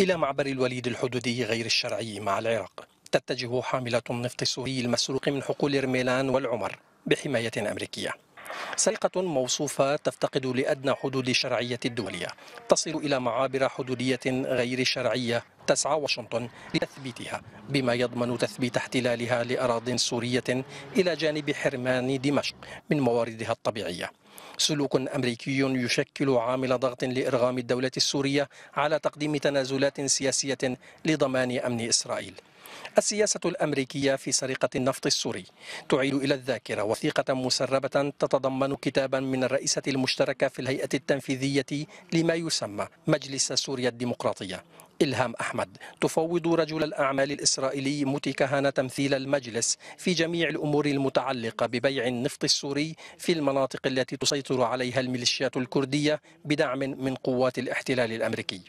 إلى معبر الوليد الحدودي غير الشرعي مع العراق تتجه حاملة النفط السوري المسروق من حقول رميلان والعمر بحماية أمريكية سرقة موصوفة تفتقد لأدنى حدود الشرعية الدولية تصل إلى معابر حدودية غير شرعية تسعى واشنطن لتثبيتها بما يضمن تثبيت احتلالها لأراضٍ سورية إلى جانب حرمان دمشق من مواردها الطبيعية سلوك أمريكي يشكل عامل ضغط لإرغام الدولة السورية على تقديم تنازلات سياسية لضمان أمن إسرائيل السياسة الأمريكية في سرقة النفط السوري تعيد إلى الذاكرة وثيقة مسربة تتضمن كتابا من الرئيسة المشتركة في الهيئة التنفيذية لما يسمى مجلس سوريا الديمقراطية إلهام أحمد تفوض رجل الأعمال الإسرائيلي متي كهانة تمثيل المجلس في جميع الأمور المتعلقة ببيع النفط السوري في المناطق التي تسيطر عليها الميليشيات الكردية بدعم من قوات الاحتلال الأمريكي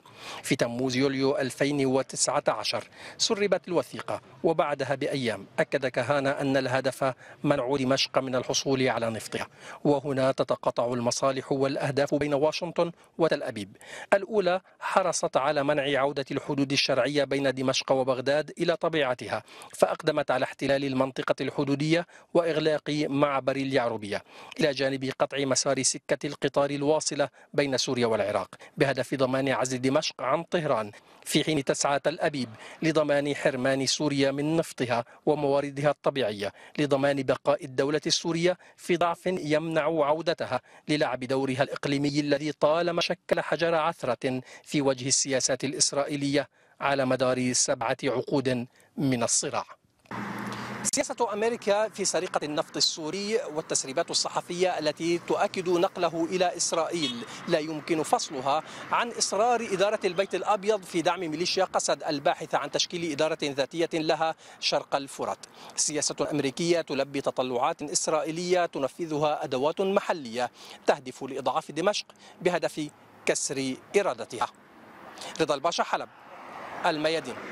في تموز يوليو 2019 سربت الوثيقة وبعدها بأيام أكد كهانة أن الهدف منع دمشق من الحصول على نفطها وهنا تتقاطع المصالح والأهداف بين واشنطن وتل أبيب الأولى حرصت على منع عودة عودة الحدود الشرعية بين دمشق وبغداد إلى طبيعتها فأقدمت على احتلال المنطقة الحدودية وإغلاق معبر اليعربية إلى جانب قطع مسار سكة القطار الواصلة بين سوريا والعراق بهدف ضمان عزل دمشق عن طهران في حين تسعى تل أبيب لضمان حرمان سوريا من نفطها ومواردها الطبيعية لضمان بقاء الدولة السورية في ضعف يمنع عودتها للعب دورها الإقليمي الذي طالما شكل حجر عثرة في وجه السياسات الإسرائيلية الإسرائيلية على مدار سبعة عقود من الصراع سياسة أمريكا في سرقة النفط السوري والتسريبات الصحفية التي تؤكد نقله إلى إسرائيل لا يمكن فصلها عن إصرار إدارة البيت الأبيض في دعم ميليشيا قسد الباحثة عن تشكيل إدارة ذاتية لها شرق الفرات سياسة أمريكية تلبي تطلعات إسرائيلية تنفذها أدوات محلية تهدف لإضعاف دمشق بهدف كسر إرادتها رضا الباشا حلب الميادين